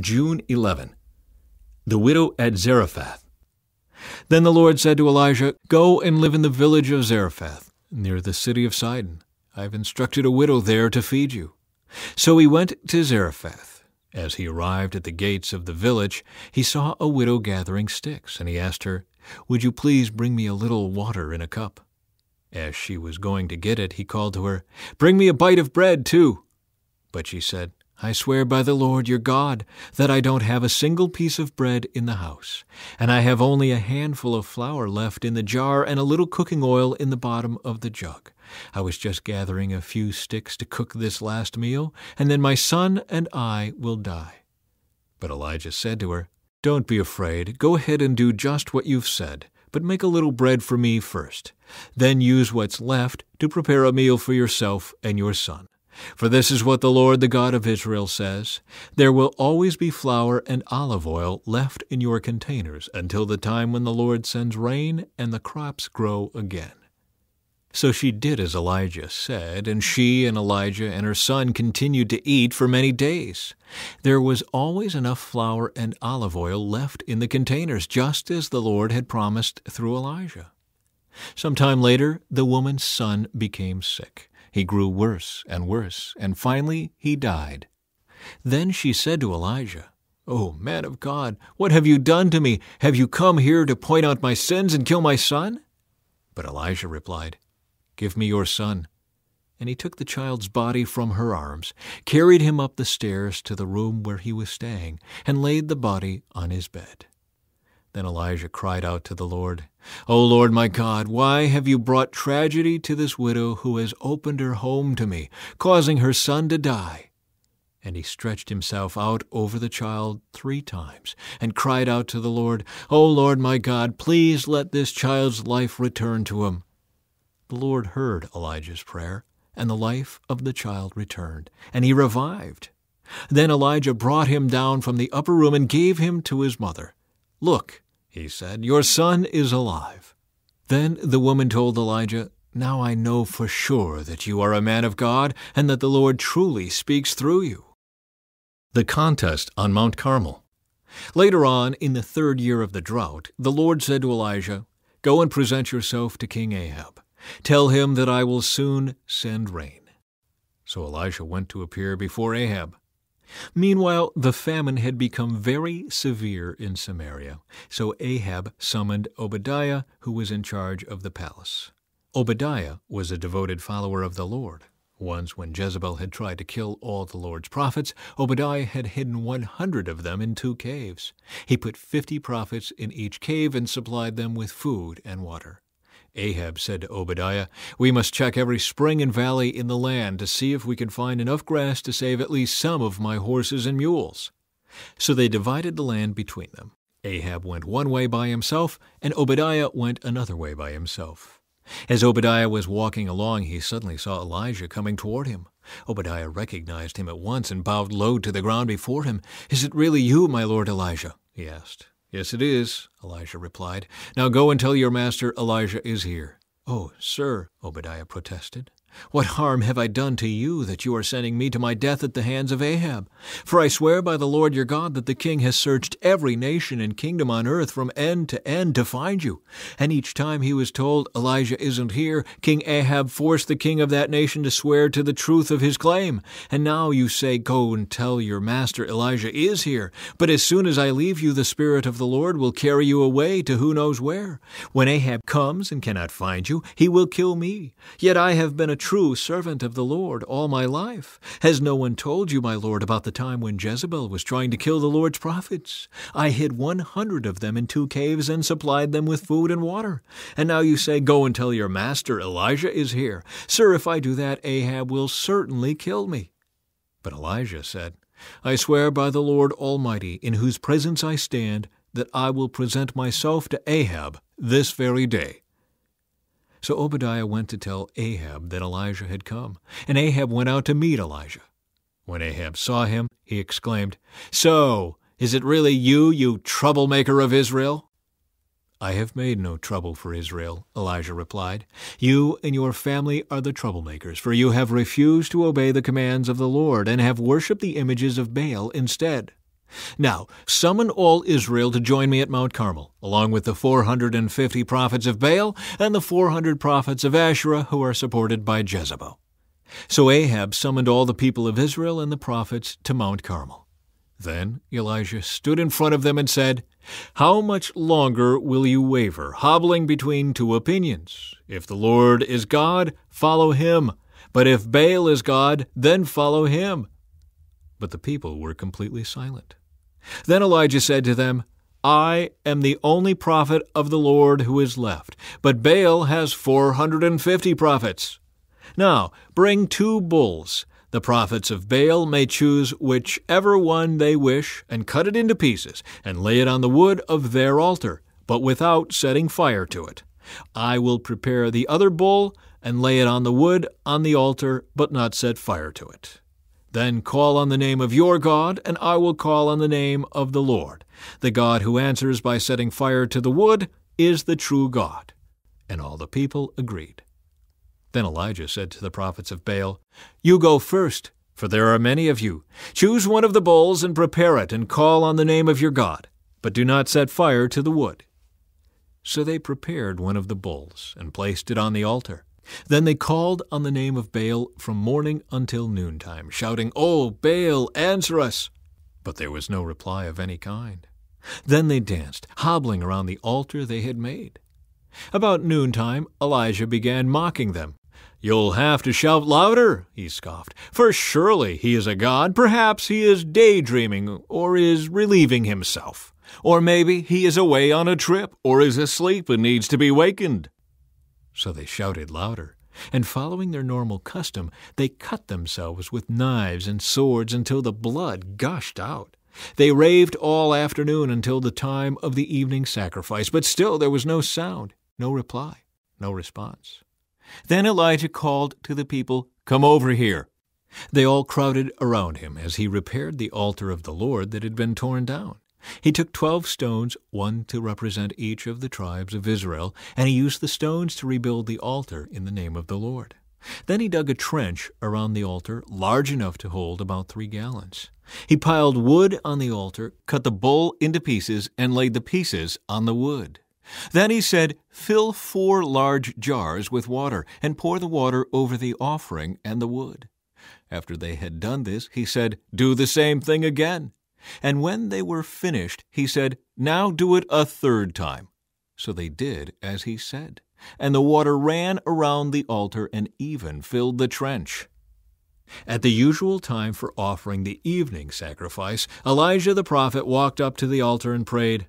June 11. The widow at Zarephath. Then the Lord said to Elijah, Go and live in the village of Zarephath, near the city of Sidon. I have instructed a widow there to feed you. So he went to Zarephath. As he arrived at the gates of the village, he saw a widow gathering sticks, and he asked her, Would you please bring me a little water in a cup? As she was going to get it, he called to her, Bring me a bite of bread, too. But she said, I swear by the Lord your God that I don't have a single piece of bread in the house, and I have only a handful of flour left in the jar and a little cooking oil in the bottom of the jug. I was just gathering a few sticks to cook this last meal, and then my son and I will die. But Elijah said to her, Don't be afraid. Go ahead and do just what you've said, but make a little bread for me first. Then use what's left to prepare a meal for yourself and your son. For this is what the Lord the God of Israel says There will always be flour and olive oil left in your containers until the time when the Lord sends rain and the crops grow again. So she did as Elijah said, and she and Elijah and her son continued to eat for many days. There was always enough flour and olive oil left in the containers, just as the Lord had promised through Elijah. Some time later, the woman's son became sick. He grew worse and worse, and finally he died. Then she said to Elijah, O oh, man of God, what have you done to me? Have you come here to point out my sins and kill my son? But Elijah replied, Give me your son. And he took the child's body from her arms, carried him up the stairs to the room where he was staying, and laid the body on his bed. Then Elijah cried out to the Lord, O Lord my God, why have you brought tragedy to this widow who has opened her home to me, causing her son to die? And he stretched himself out over the child three times, and cried out to the Lord, O Lord my God, please let this child's life return to him. The Lord heard Elijah's prayer, and the life of the child returned, and he revived. Then Elijah brought him down from the upper room and gave him to his mother. Look, he said, Your son is alive. Then the woman told Elijah, Now I know for sure that you are a man of God and that the Lord truly speaks through you. The contest on Mount Carmel. Later on, in the third year of the drought, the Lord said to Elijah, Go and present yourself to King Ahab. Tell him that I will soon send rain. So Elijah went to appear before Ahab. Meanwhile, the famine had become very severe in Samaria, so Ahab summoned Obadiah, who was in charge of the palace. Obadiah was a devoted follower of the Lord. Once, when Jezebel had tried to kill all the Lord's prophets, Obadiah had hidden 100 of them in two caves. He put 50 prophets in each cave and supplied them with food and water. Ahab said to Obadiah, We must check every spring and valley in the land to see if we can find enough grass to save at least some of my horses and mules. So they divided the land between them. Ahab went one way by himself, and Obadiah went another way by himself. As Obadiah was walking along, he suddenly saw Elijah coming toward him. Obadiah recognized him at once and bowed low to the ground before him. Is it really you, my lord Elijah? he asked. Yes, it is, Elijah replied. Now go and tell your master Elijah is here. Oh, sir, Obadiah protested. What harm have I done to you that you are sending me to my death at the hands of Ahab? For I swear by the Lord your God that the king has searched every nation and kingdom on earth from end to end to find you. And each time he was told, Elijah isn't here, King Ahab forced the king of that nation to swear to the truth of his claim. And now you say, Go and tell your master Elijah is here. But as soon as I leave you, the Spirit of the Lord will carry you away to who knows where. When Ahab comes and cannot find you, he will kill me. Yet I have been a true servant of the Lord all my life. Has no one told you, my Lord, about the time when Jezebel was trying to kill the Lord's prophets? I hid 100 of them in two caves and supplied them with food and water. And now you say, Go and tell your master Elijah is here. Sir, if I do that, Ahab will certainly kill me. But Elijah said, I swear by the Lord Almighty, in whose presence I stand, that I will present myself to Ahab this very day so Obadiah went to tell Ahab that Elijah had come, and Ahab went out to meet Elijah. When Ahab saw him, he exclaimed, So, is it really you, you troublemaker of Israel? I have made no trouble for Israel, Elijah replied. You and your family are the troublemakers, for you have refused to obey the commands of the Lord and have worshipped the images of Baal instead. Now, summon all Israel to join me at Mount Carmel, along with the 450 prophets of Baal and the 400 prophets of Asherah who are supported by Jezebel. So Ahab summoned all the people of Israel and the prophets to Mount Carmel. Then Elijah stood in front of them and said, How much longer will you waver, hobbling between two opinions? If the Lord is God, follow him. But if Baal is God, then follow him. But the people were completely silent. Then Elijah said to them, I am the only prophet of the Lord who is left, but Baal has 450 prophets. Now bring two bulls. The prophets of Baal may choose whichever one they wish and cut it into pieces and lay it on the wood of their altar, but without setting fire to it. I will prepare the other bull and lay it on the wood on the altar, but not set fire to it. Then call on the name of your God, and I will call on the name of the Lord. The God who answers by setting fire to the wood is the true God. And all the people agreed. Then Elijah said to the prophets of Baal, You go first, for there are many of you. Choose one of the bulls and prepare it, and call on the name of your God, but do not set fire to the wood. So they prepared one of the bulls and placed it on the altar. Then they called on the name of Baal from morning until noontime, shouting, O Baal, answer us! But there was no reply of any kind. Then they danced, hobbling around the altar they had made. About noontime, Elijah began mocking them. You'll have to shout louder, he scoffed, for surely he is a god. Perhaps he is daydreaming, or is relieving himself. Or maybe he is away on a trip, or is asleep and needs to be wakened. So they shouted louder, and following their normal custom, they cut themselves with knives and swords until the blood gushed out. They raved all afternoon until the time of the evening sacrifice, but still there was no sound, no reply, no response. Then Elijah called to the people, Come over here. They all crowded around him as he repaired the altar of the Lord that had been torn down. He took twelve stones, one to represent each of the tribes of Israel, and he used the stones to rebuild the altar in the name of the Lord. Then he dug a trench around the altar, large enough to hold about three gallons. He piled wood on the altar, cut the bull into pieces, and laid the pieces on the wood. Then he said, Fill four large jars with water, and pour the water over the offering and the wood. After they had done this, he said, Do the same thing again. And when they were finished, he said, Now do it a third time. So they did as he said, and the water ran around the altar and even filled the trench. At the usual time for offering the evening sacrifice, Elijah the prophet walked up to the altar and prayed,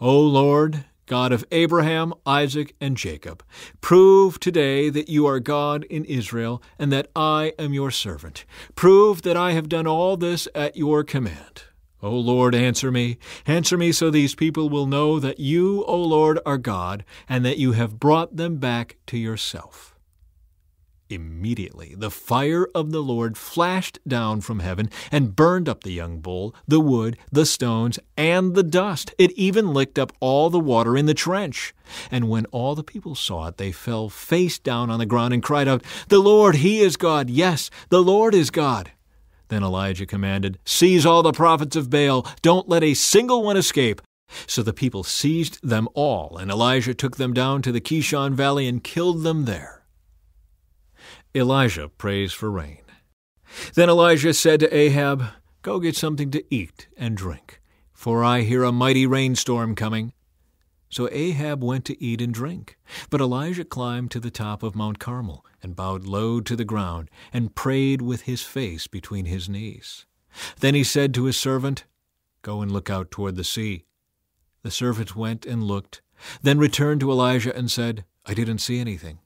O Lord, God of Abraham, Isaac, and Jacob, prove today that you are God in Israel and that I am your servant. Prove that I have done all this at your command. O Lord, answer me. Answer me so these people will know that you, O Lord, are God, and that you have brought them back to yourself. Immediately the fire of the Lord flashed down from heaven and burned up the young bull, the wood, the stones, and the dust. It even licked up all the water in the trench. And when all the people saw it, they fell face down on the ground and cried out, The Lord, He is God! Yes, the Lord is God! Then Elijah commanded, Seize all the prophets of Baal, don't let a single one escape. So the people seized them all, and Elijah took them down to the Kishon Valley and killed them there. Elijah prays for rain. Then Elijah said to Ahab, Go get something to eat and drink, for I hear a mighty rainstorm coming. So Ahab went to eat and drink. But Elijah climbed to the top of Mount Carmel, and bowed low to the ground, and prayed with his face between his knees. Then he said to his servant, Go and look out toward the sea. The servant went and looked, then returned to Elijah and said, I didn't see anything.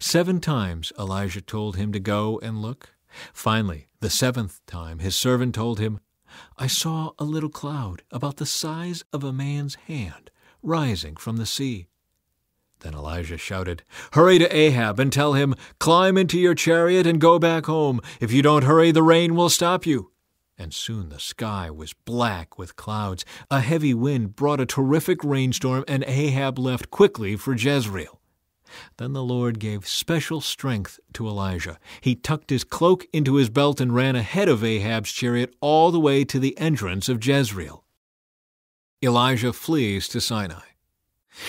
Seven times Elijah told him to go and look. Finally, the seventh time, his servant told him, I saw a little cloud about the size of a man's hand rising from the sea. Then Elijah shouted, Hurry to Ahab and tell him, Climb into your chariot and go back home. If you don't hurry, the rain will stop you. And soon the sky was black with clouds. A heavy wind brought a terrific rainstorm, and Ahab left quickly for Jezreel. Then the Lord gave special strength to Elijah. He tucked his cloak into his belt and ran ahead of Ahab's chariot all the way to the entrance of Jezreel. Elijah flees to Sinai.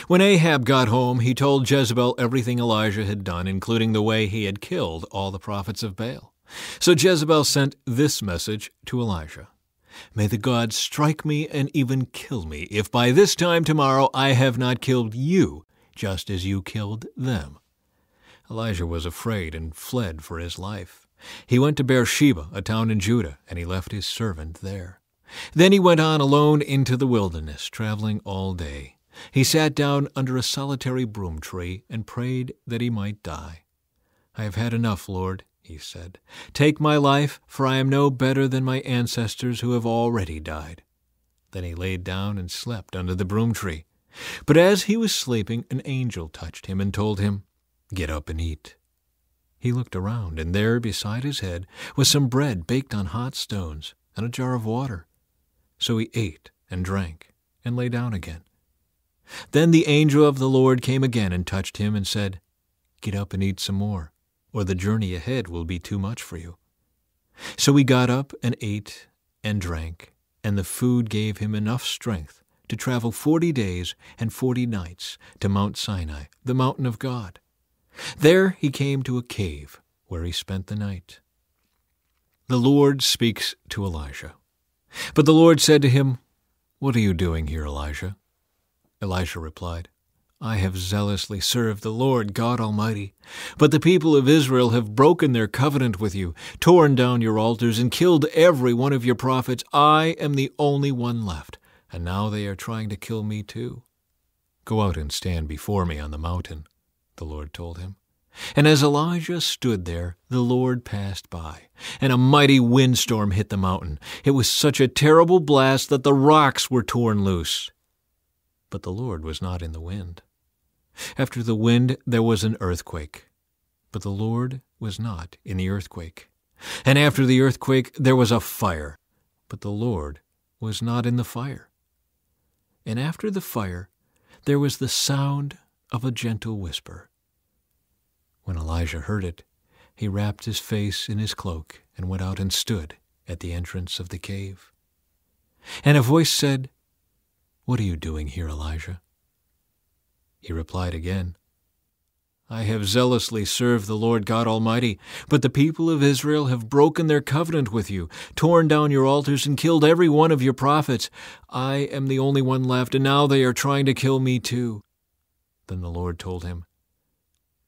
When Ahab got home, he told Jezebel everything Elijah had done, including the way he had killed all the prophets of Baal. So Jezebel sent this message to Elijah May the gods strike me and even kill me, if by this time tomorrow I have not killed you, just as you killed them. Elijah was afraid and fled for his life. He went to Beersheba, a town in Judah, and he left his servant there. Then he went on alone into the wilderness, traveling all day. He sat down under a solitary broom tree and prayed that he might die. I have had enough, Lord, he said. Take my life, for I am no better than my ancestors who have already died. Then he laid down and slept under the broom tree. But as he was sleeping, an angel touched him and told him, Get up and eat. He looked around, and there beside his head was some bread baked on hot stones and a jar of water. So he ate and drank and lay down again. Then the angel of the Lord came again and touched him and said, Get up and eat some more, or the journey ahead will be too much for you. So he got up and ate and drank, and the food gave him enough strength to travel forty days and forty nights to Mount Sinai, the mountain of God. There he came to a cave where he spent the night. The Lord speaks to Elijah. But the Lord said to him, What are you doing here, Elijah? Elisha replied, I have zealously served the Lord God Almighty. But the people of Israel have broken their covenant with you, torn down your altars, and killed every one of your prophets. I am the only one left, and now they are trying to kill me too. Go out and stand before me on the mountain, the Lord told him. And as Elijah stood there, the Lord passed by, and a mighty windstorm hit the mountain. It was such a terrible blast that the rocks were torn loose. But the Lord was not in the wind. After the wind, there was an earthquake. But the Lord was not in the earthquake. And after the earthquake, there was a fire. But the Lord was not in the fire. And after the fire, there was the sound of a gentle whisper. When Elijah heard it, he wrapped his face in his cloak and went out and stood at the entrance of the cave. And a voice said, What are you doing here, Elijah? He replied again, I have zealously served the Lord God Almighty, but the people of Israel have broken their covenant with you, torn down your altars, and killed every one of your prophets. I am the only one left, and now they are trying to kill me too. Then the Lord told him,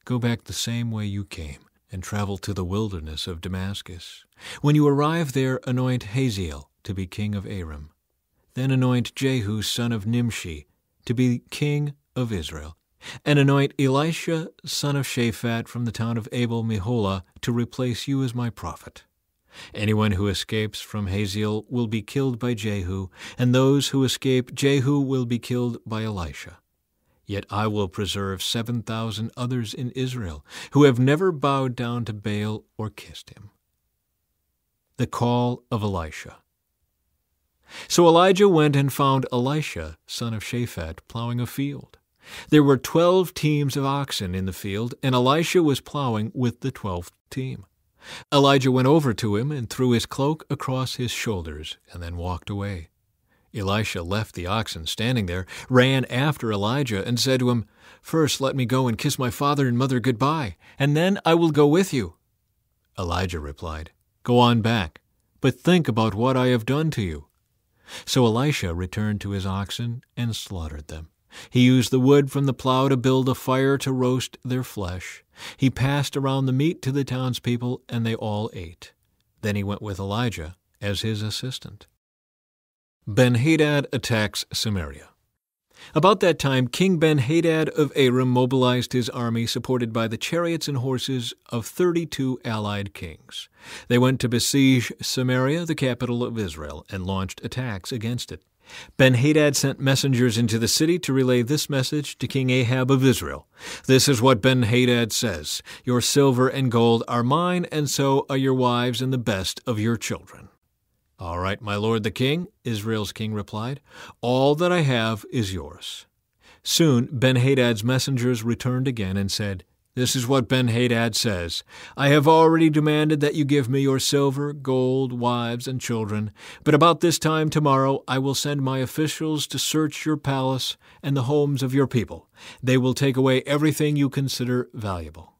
Go back the same way you came, and travel to the wilderness of Damascus. When you arrive there, anoint Hazael to be king of Aram. Then anoint Jehu son of Nimshi to be king of Israel. And anoint Elisha son of Shaphat from the town of Abel Meholah to replace you as my prophet. Anyone who escapes from Hazael will be killed by Jehu, and those who escape Jehu will be killed by Elisha. Yet I will preserve 7,000 others in Israel who have never bowed down to Baal or kissed him. The call of Elisha. So Elijah went and found Elisha, son of Shaphat, plowing a field. There were twelve teams of oxen in the field, and Elisha was plowing with the twelfth team. Elijah went over to him and threw his cloak across his shoulders, and then walked away. Elisha left the oxen standing there, ran after Elijah, and said to him, First let me go and kiss my father and mother goodbye, and then I will go with you. Elijah replied, Go on back, but think about what I have done to you. So Elisha returned to his oxen and slaughtered them. He used the wood from the plow to build a fire to roast their flesh. He passed around the meat to the townspeople, and they all ate. Then he went with Elijah as his assistant. Ben-Hadad attacks Samaria. About that time, King Ben-Hadad of Aram mobilized his army supported by the chariots and horses of 32 allied kings. They went to besiege Samaria, the capital of Israel, and launched attacks against it. Ben-Hadad sent messengers into the city to relay this message to King Ahab of Israel. This is what Ben-Hadad says, Your silver and gold are mine, and so are your wives and the best of your children. All right, my lord the king, Israel's king replied, all that I have is yours. Soon Ben Hadad's messengers returned again and said, This is what Hadad says I have already demanded that you give me your silver, gold, wives, and children, but about this time tomorrow I will send my officials to search your palace and the homes of your people. They will take away everything you consider valuable.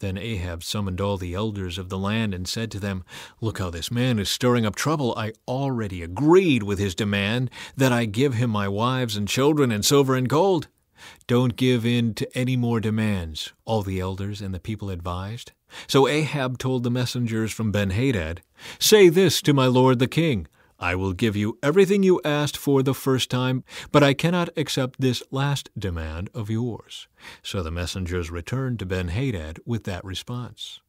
Then Ahab summoned all the elders of the land and said to them, Look how this man is stirring up trouble. I already agreed with his demand that I give him my wives and children and silver and gold. Don't give in to any more demands, all the elders and the people advised. So Ahab told the messengers from Benhadad, Say this to my lord the king I will give you everything you asked for the first time, but I cannot accept this last demand of yours. So the messengers returned to Ben Hadad with that response.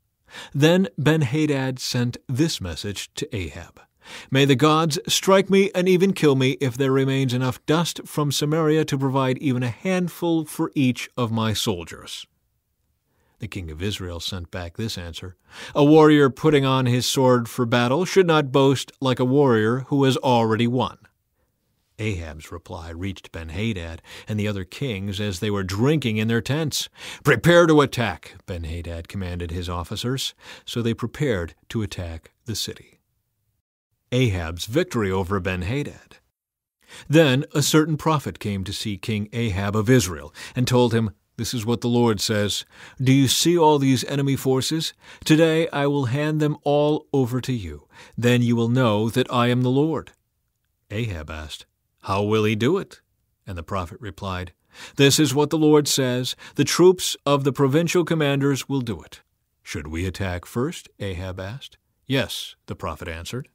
Then Ben Hadad sent this message to Ahab. May the gods strike me and even kill me if there remains enough dust from Samaria to provide even a handful for each of my soldiers. The king of Israel sent back this answer A warrior putting on his sword for battle should not boast like a warrior who has already won. Ahab's reply reached Benhadad and the other kings as they were drinking in their tents. Prepare to attack, Benhadad commanded his officers, so they prepared to attack the city. Ahab's victory over Benhadad. Then a certain prophet came to see King Ahab of Israel and told him, this is what the Lord says Do you see all these enemy forces? Today I will hand them all over to you. Then you will know that I am the Lord. Ahab asked, How will he do it? And the prophet replied, This is what the Lord says The troops of the provincial commanders will do it. Should we attack first? Ahab asked. Yes, the prophet answered.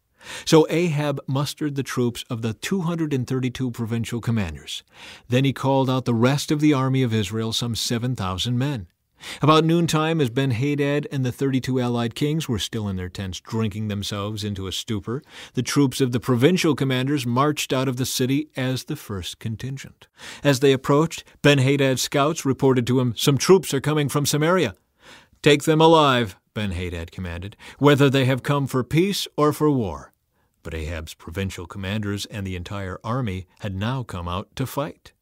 So Ahab mustered the troops of the 232 provincial commanders. Then he called out the rest of the army of Israel, some 7,000 men. About noontime, as Benhadad and the 32 allied kings were still in their tents drinking themselves into a stupor, the troops of the provincial commanders marched out of the city as the first contingent. As they approached, Benhadad's scouts reported to him, Some troops are coming from Samaria. Take them alive, Benhadad commanded, whether they have come for peace or for war. But Ahab's provincial commanders and the entire army had now come out to fight.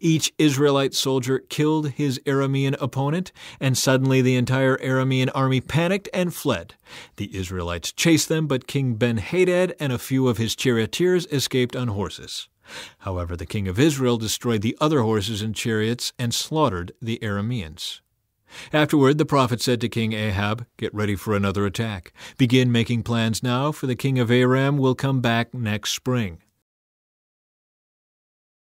Each Israelite soldier killed his Aramean opponent, and suddenly the entire Aramean army panicked and fled. The Israelites chased them, but King Benhadad and a few of his charioteers escaped on horses. However, the king of Israel destroyed the other horses and chariots and slaughtered the Arameans. Afterward, the prophet said to King Ahab, Get ready for another attack. Begin making plans now, for the king of Aram will come back next spring.